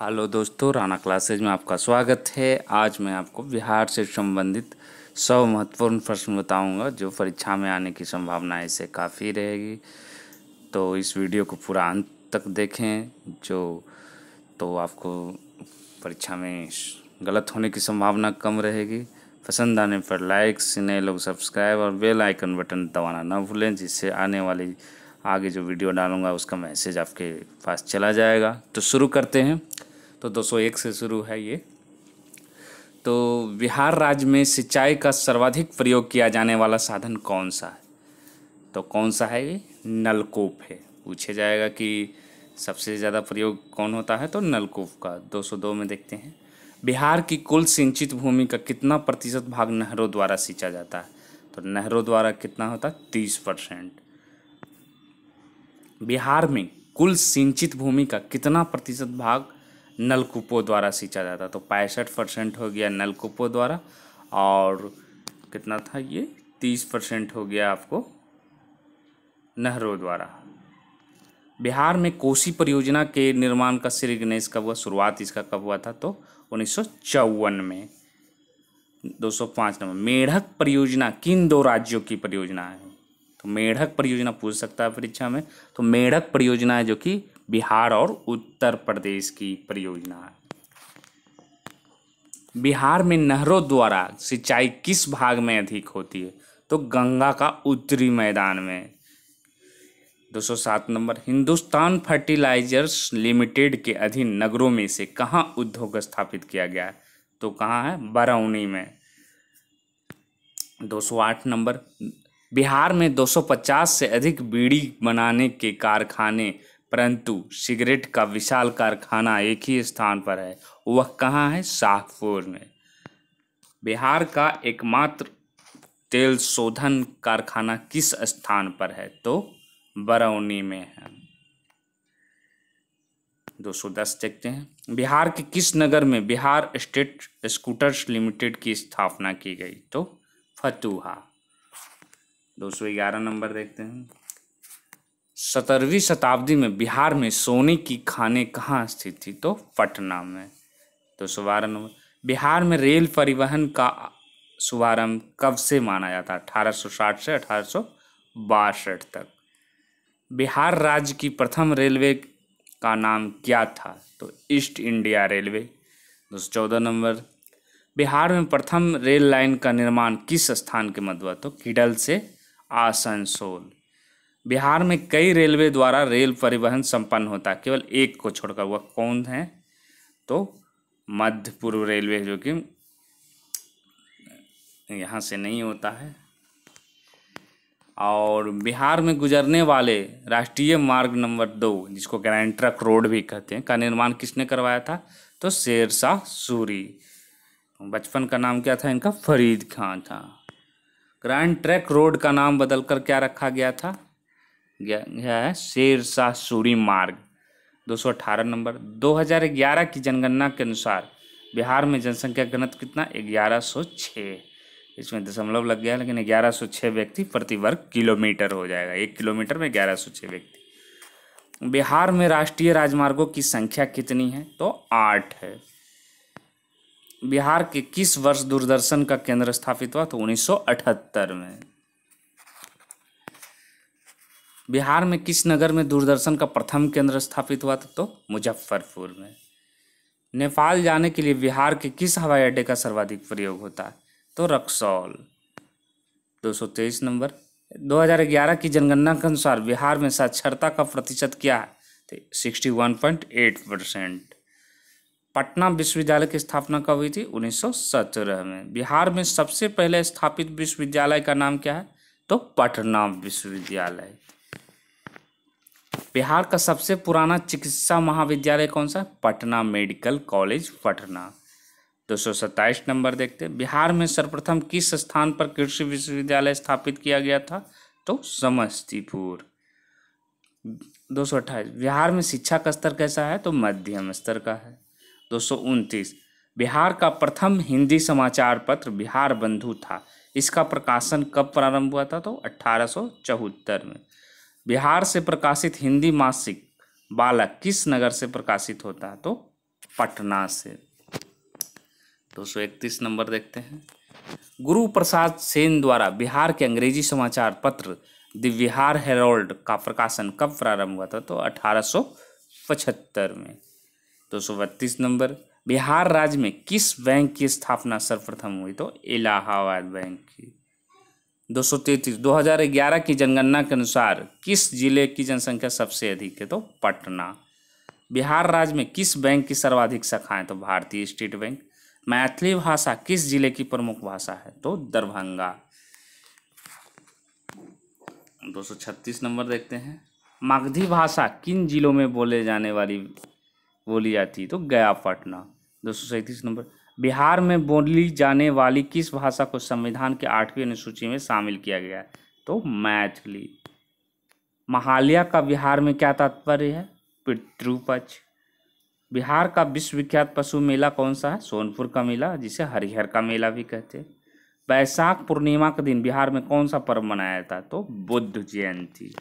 hello दोस्तों Rana classes में आपका स्वागत है आज मैं आपको बिहार से संबंधित सौ महत्वपूर्ण प्रश्न बताऊंगा जो परीक्षा में आने की संभावना इसे काफ़ी रहेगी तो इस वीडियो को पूरा अंत तक देखें जो तो आपको परीक्षा में गलत होने की संभावना कम रहेगी पसंद आने पर लाइक नए लोग सब्सक्राइब और बेल आइकन बटन दबाना ना भूलें जिससे आने वाली आगे जो वीडियो डालूंगा उसका मैसेज आपके पास चला जाएगा तो शुरू करते हैं तो 201 से शुरू है ये तो बिहार राज्य में सिंचाई का सर्वाधिक प्रयोग किया जाने वाला साधन कौन सा है तो कौन सा है ये नलकूप है पूछे जाएगा कि सबसे ज़्यादा प्रयोग कौन होता है तो नलकूप का 202 में देखते हैं बिहार की कुल सिंचित भूमि का कितना प्रतिशत भाग नहरों द्वारा सिंचा जाता है तो नहरों द्वारा कितना होता है तीस परसेंट बिहार में कुल सिंचित भूमि का कितना प्रतिशत भाग नलकूपों द्वारा सींचा जाता तो पैंसठ परसेंट हो गया नलकूपों द्वारा और कितना था ये तीस परसेंट हो गया आपको नहरों द्वारा बिहार में कोसी परियोजना के निर्माण का श्री गणेश कब हुआ शुरुआत इसका कब हुआ था तो उन्नीस में 205 नंबर मेढक परियोजना किन दो राज्यों की परियोजना है तो मेढक परियोजना पूछ सकता है परीक्षा में तो मेढक परियोजना है जो कि बिहार और उत्तर प्रदेश की परियोजना है बिहार में नहरों द्वारा सिंचाई किस भाग में अधिक होती है तो गंगा का उत्तरी मैदान में 207 नंबर हिंदुस्तान फर्टिलाइजर्स लिमिटेड के अधीन नगरों में से कहाँ उद्योग स्थापित किया गया है तो कहाँ है बरौनी में 208 नंबर बिहार में 250 से अधिक बीड़ी बनाने के कारखाने परंतु सिगरेट का विशाल कारखाना एक ही स्थान पर है वह कहाँ है शाहपुर में बिहार का एकमात्र तेल शोधन कारखाना किस स्थान पर है तो बरौनी में है 210 देखते हैं बिहार के किस नगर में बिहार स्टेट स्कूटर्स लिमिटेड की स्थापना की गई तो फतुहा 211 नंबर देखते हैं सत्रहवीं शताब्दी में बिहार में सोने की खाने कहाँ स्थित थी तो पटना में तो शुभारंभ बिहार में रेल परिवहन का शुभारंभ कब से माना जाता अठारह सौ साठ से अठारह सौ बासठ तक बिहार राज्य की प्रथम रेलवे का नाम क्या था तो ईस्ट इंडिया रेलवे दो सौ चौदह नंबर बिहार में प्रथम रेल लाइन का निर्माण किस स्थान के मध्य हुआ तो किडल से आसनसोल बिहार में कई रेलवे द्वारा रेल परिवहन संपन्न होता है केवल एक को छोड़कर वह कौन है तो मध्य पूर्व रेलवे जो कि यहाँ से नहीं होता है और बिहार में गुजरने वाले राष्ट्रीय मार्ग नंबर दो जिसको ग्रैंड ट्रक रोड भी कहते हैं का निर्माण किसने करवाया था तो शेरशाह सूरी बचपन का नाम क्या था इनका फरीद खां था ग्रैंड ट्रैक रोड का नाम बदलकर क्या रखा गया था गया है शेर शाह सूरी मार्ग 218 नंबर 2011 की जनगणना के अनुसार बिहार में जनसंख्या गणत कितना ग्यारह इसमें दशमलव लग गया लेकिन ग्यारह सौ छः व्यक्ति प्रति वर्ग किलोमीटर हो जाएगा एक किलोमीटर में ग्यारह सौ छः व्यक्ति बिहार में राष्ट्रीय राजमार्गों की संख्या कितनी है तो आठ है बिहार के किस वर्ष दूरदर्शन का केंद्र स्थापित हुआ तो अठहत्तर में बिहार में किस नगर में दूरदर्शन का प्रथम केंद्र स्थापित हुआ था तो मुजफ्फरपुर में नेपाल जाने के लिए बिहार के किस हवाई अड्डे का सर्वाधिक प्रयोग होता है तो रक्सौल 223 नंबर 2011 की जनगणना के अनुसार बिहार में साक्षरता का प्रतिशत क्या है तो sixty one point eight percent Patna विश्वविद्यालय की स्थापना कब हुई थी उन्नीस में बिहार में सबसे पहले स्थापित विश्वविद्यालय का नाम क्या है तो पटना विश्वविद्यालय बिहार का सबसे पुराना चिकित्सा महाविद्यालय कौन सा पटना मेडिकल कॉलेज पटना दो सौ सत्ताईस नंबर देखते हैं बिहार में सर्वप्रथम किस स्थान पर कृषि विश्वविद्यालय स्थापित किया गया था तो समस्तीपुर दो सौ अट्ठाईस बिहार में शिक्षा का स्तर कैसा है तो मध्यम स्तर का है दो सौ उनतीस बिहार का प्रथम हिंदी समाचार पत्र बिहार बंधु था इसका प्रकाशन कब प्रारंभ हुआ था तो अठारह में बिहार से प्रकाशित हिंदी मासिक बालक किस नगर से प्रकाशित होता है तो पटना से दो सौ इकतीस नंबर देखते हैं गुरु प्रसाद सेन द्वारा बिहार के अंग्रेजी समाचार पत्र द बिहार हेरोल्ड का प्रकाशन कब प्रारंभ हुआ था तो अठारह में दो सौ बत्तीस नंबर बिहार राज्य में किस बैंक की स्थापना सर्वप्रथम हुई तो इलाहाबाद बैंक की दो सौ तैतीस दो हज़ार ग्यारह की जनगणना के अनुसार किस जिले की जनसंख्या सबसे अधिक है तो पटना बिहार राज्य में किस बैंक की सर्वाधिक शाखाएं तो भारतीय स्टेट बैंक मैथिली भाषा किस जिले की प्रमुख भाषा है तो दरभंगा दो सौ छत्तीस नंबर देखते हैं मगधी भाषा किन जिलों में बोले जाने वाली बोली जाती है तो गया पटना दो सौ नंबर बिहार में बोली जाने वाली किस भाषा को संविधान के आठवीं अनुसूची में शामिल किया गया है तो मैथिली महालिया का बिहार में क्या तात्पर्य है पितृपक्ष बिहार का विश्वविख्यात पशु मेला कौन सा है सोनपुर का मेला जिसे हरिहर का मेला भी कहते हैं बैसाख पूर्णिमा के दिन बिहार में कौन सा पर्व मनाया जाता है तो बुद्ध जयंती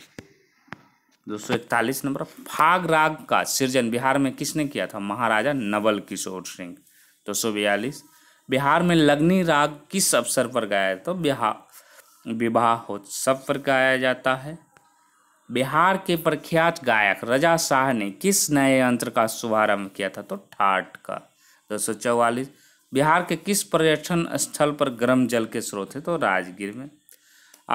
दो सौ इकतालीस नंबर फाग राग का सृजन बिहार में किसने किया था महाराजा नवल किशोर सिंह दो सौ बयालीस बिहार में लगनी राग किस अवसर पर गाया तो बिहार विवाह उत्सव पर गाया जाता है बिहार के प्रख्यात गायक रजा शाह ने किस नए यंत्र का शुभारंभ किया था तो ठाट का दो सौ बिहार के किस पर्यटन स्थल पर गर्म जल के स्रोत है तो राजगीर में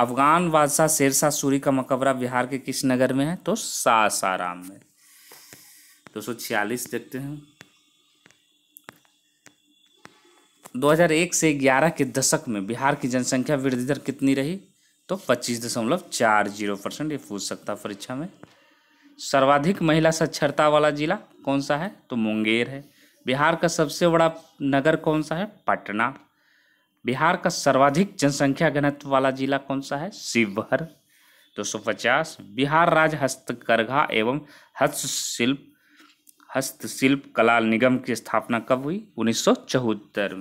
अफगान बादशाह शेरशाह सूरी का मकबरा बिहार के किस नगर में है तो सासाराम में दो सौ छियालीस देखते हैं 2001 से 11 के दशक में बिहार की जनसंख्या वृद्धि दर कितनी रही तो पच्चीस दशमलव चार जीरो परसेंट ये पूछ सकता परीक्षा में सर्वाधिक महिला साक्षरता वाला जिला कौन सा है तो मुंगेर है बिहार का सबसे बड़ा नगर कौन सा है पटना बिहार का सर्वाधिक जनसंख्या घनत्व वाला जिला कौन सा है शिवहर दो तो बिहार राज्य हस्तकरघा एवं हस्तशिल्प हस्तशिल्प कला निगम की स्थापना कब हुई उन्नीस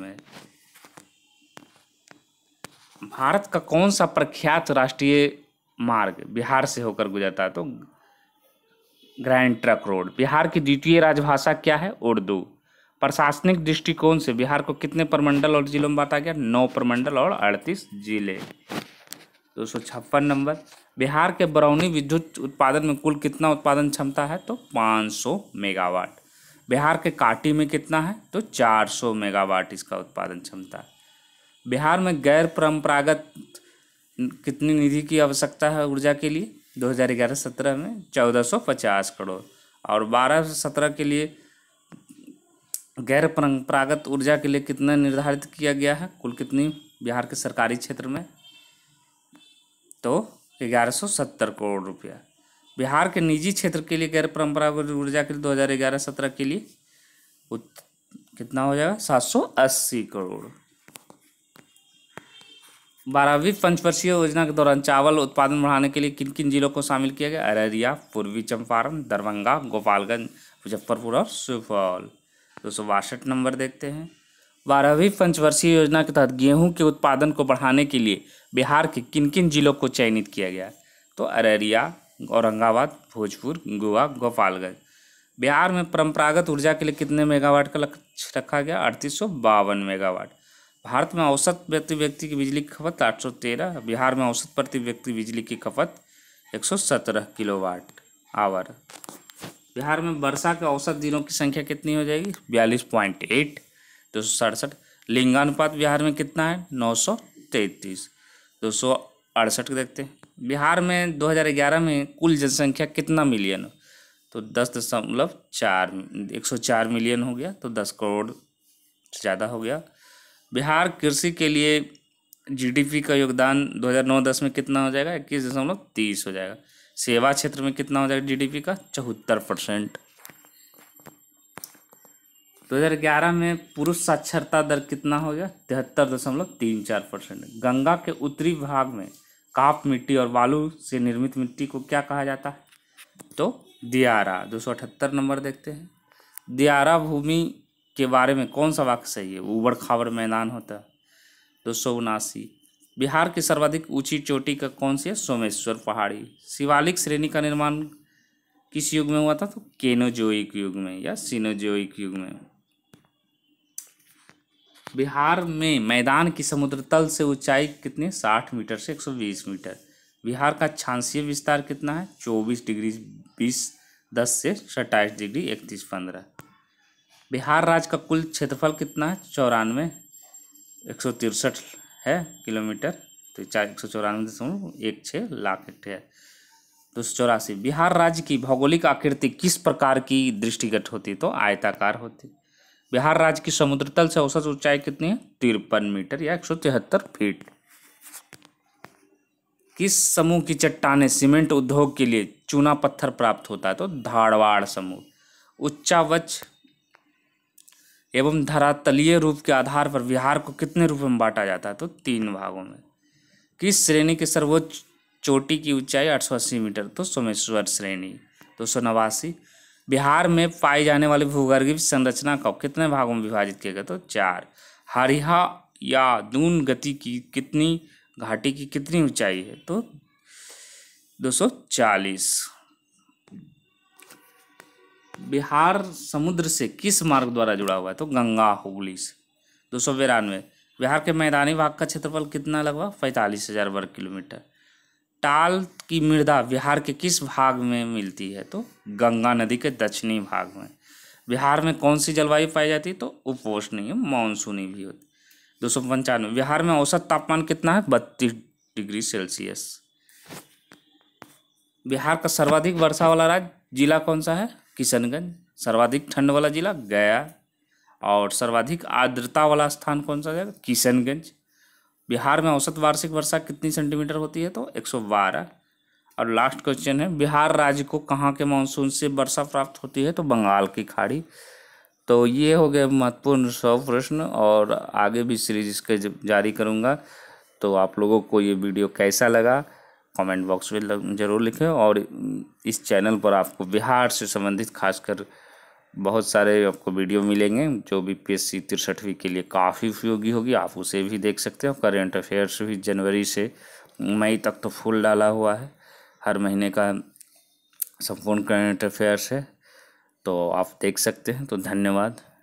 में भारत का कौन सा प्रख्यात राष्ट्रीय मार्ग बिहार से होकर गुजरता है तो ग्रैंड ट्रक रोड बिहार की द्वितीय राजभाषा क्या है उर्दू प्रशासनिक दृष्टिकोण से बिहार को कितने प्रमंडल और जिलों में बांटा गया नौ प्रमंडल और अड़तीस जिले दो सौ छप्पन नंबर बिहार के बरौनी विद्युत उत्पादन में कुल कितना उत्पादन क्षमता है तो 500 मेगावाट बिहार के काटी में कितना है तो 400 मेगावाट इसका उत्पादन क्षमता है बिहार में गैर परंपरागत कितनी निधि की आवश्यकता है ऊर्जा के लिए 2011-17 में 1450 करोड़ और 12-17 के लिए गैर परंपरागत ऊर्जा के लिए कितना निर्धारित किया गया है कुल कितनी बिहार के सरकारी क्षेत्र में तो ग्यारह सौ सत्तर करोड़ रुपया बिहार के निजी क्षेत्र के लिए गैर परंपरागत ऊर्जा के लिए दो हज़ार ग्यारह सत्रह के लिए कितना हो जाएगा सात सौ अस्सी करोड़ बारहवीं पंचवर्षीय योजना के दौरान चावल उत्पादन बढ़ाने के लिए किन किन जिलों को शामिल किया गया अररिया पूर्वी चंपारण दरभंगा गोपालगंज मुजफ्फरपुर और सुपौल दो सौ बासठ नंबर देखते हैं बारहवीं पंचवर्षीय योजना के तहत गेहूं के उत्पादन को बढ़ाने के लिए बिहार के किन किन जिलों को चयनित किया गया तो अररिया औरंगाबाद भोजपुर गोवा गोपालगंज बिहार में परंपरागत ऊर्जा के लिए कितने मेगावाट का लक्ष्य रखा गया अड़तीस मेगावाट भारत में औसत प्रति व्यक्ति की बिजली की खपत 813 बिहार में औसत प्रति व्यक्ति बिजली की खपत 117 किलोवाट आवर बिहार में वर्षा के औसत दिनों की संख्या कितनी हो जाएगी बयालीस पॉइंट एट दो सौ सड़सठ लिंगानुपात बिहार में कितना है नौ सौ तैंतीस दो सौ अड़सठ देखते हैं बिहार में दो हज़ार ग्यारह में कुल जनसंख्या कितना मिलियन हो तो दस दशमलव चार एक सौ चार मिलियन हो गया तो दस करोड़ से ज़्यादा हो गया बिहार कृषि के लिए जीडीपी का योगदान 2009-10 में कितना हो जाएगा इक्कीस दशमलव तीस हो जाएगा सेवा क्षेत्र में कितना हो जाएगा जीडीपी का चौहत्तर परसेंट 2011 में पुरुष साक्षरता दर कितना हो गया तिहत्तर दशमलव तीन चार परसेंट गंगा के उत्तरी भाग में काप मिट्टी और बालू से निर्मित मिट्टी को क्या कहा जाता है तो दियारा दो सौ अठहत्तर नंबर देखते हैं दियारा भूमि के बारे में कौन सा वाक्य सही है उबड़ खाबड़ मैदान होता है दो सौ उनासी बिहार की सर्वाधिक ऊंची चोटी का कौन सी है सोमेश्वर पहाड़ी शिवालिक श्रेणी का निर्माण किस युग में हुआ था तो केनोजोइक युग में या सिनोजोइक युग में बिहार में मैदान की समुद्र तल से ऊंचाई कितनी साठ मीटर से एक सौ बीस मीटर बिहार का छांसीय विस्तार कितना है चौबीस डिग्री बीस दस से सत्ताईस डिग्री इकतीस पंद्रह बिहार राज्य का कुल क्षेत्रफल कितना है चौरानवे एक सौ तिरसठ है किलोमीटर तो चार एक सौ चौरानवे दशमलव एक छः लाख हेक्टेयर दो सौ चौरासी बिहार राज्य की भौगोलिक आकृति किस प्रकार की दृष्टिगत होती तो आयताकार होती बिहार राज्य की समुद्र तल से औसत ऊंचाई कितनी है तिरपन मीटर या एक फीट किस समूह की चट्टाने सीमेंट उद्योग के लिए चूना पत्थर प्राप्त होता है तो धारवाड़ समूह उच्चावच एवं धरातलीय रूप के आधार पर बिहार को कितने रूप में बांटा जाता है तो तीन भागों में किस श्रेणी के सर्वोच्च चोटी की ऊंचाई 880 मीटर तो सोमेश्वर श्रेणी दो सौ नवासी बिहार में पाई जाने वाली भूगर्भीय संरचना को कितने भागों में विभाजित किया गया तो चार हरिहा या दून गति की कितनी घाटी की कितनी ऊंचाई है तो 240 बिहार समुद्र से किस मार्ग द्वारा जुड़ा हुआ है तो गंगा हुगली से दो सौ बिहार के मैदानी भाग का क्षेत्रफल कितना लगभग पैंतालीस हजार वर्ग किलोमीटर ताल की मृदा बिहार के किस भाग में मिलती है तो गंगा नदी के दक्षिणी भाग में बिहार में कौन सी जलवायु पाई जाती है तो है मानसूनी भी होती दो सौ पंचानवे बिहार में औसत तापमान कितना है बत्तीस डिग्री सेल्सियस बिहार का सर्वाधिक वर्षा वाला राज्य जिला कौन सा है किशनगंज सर्वाधिक ठंड वाला जिला गया और सर्वाधिक आर्द्रता वाला स्थान कौन सा है किशनगंज बिहार में औसत वार्षिक वर्षा कितनी सेंटीमीटर होती है तो 112 और लास्ट क्वेश्चन है बिहार राज्य को कहाँ के मानसून से वर्षा प्राप्त होती है तो बंगाल की खाड़ी तो ये हो गए महत्वपूर्ण सौ प्रश्न और आगे भी सीरीज इसके जारी करूँगा तो आप लोगों को ये वीडियो कैसा लगा कमेंट बॉक्स में ज़रूर लिखें और इस चैनल पर आपको बिहार से संबंधित खासकर बहुत सारे आपको वीडियो मिलेंगे जो भी पी एस सी तिरसठवीं के लिए काफ़ी उपयोगी होगी आप उसे भी देख सकते हो करेंट अफेयर्स भी जनवरी से मई तक तो फुल डाला हुआ है हर महीने का संपूर्ण करेंट अफेयर्स है तो आप देख सकते हैं तो धन्यवाद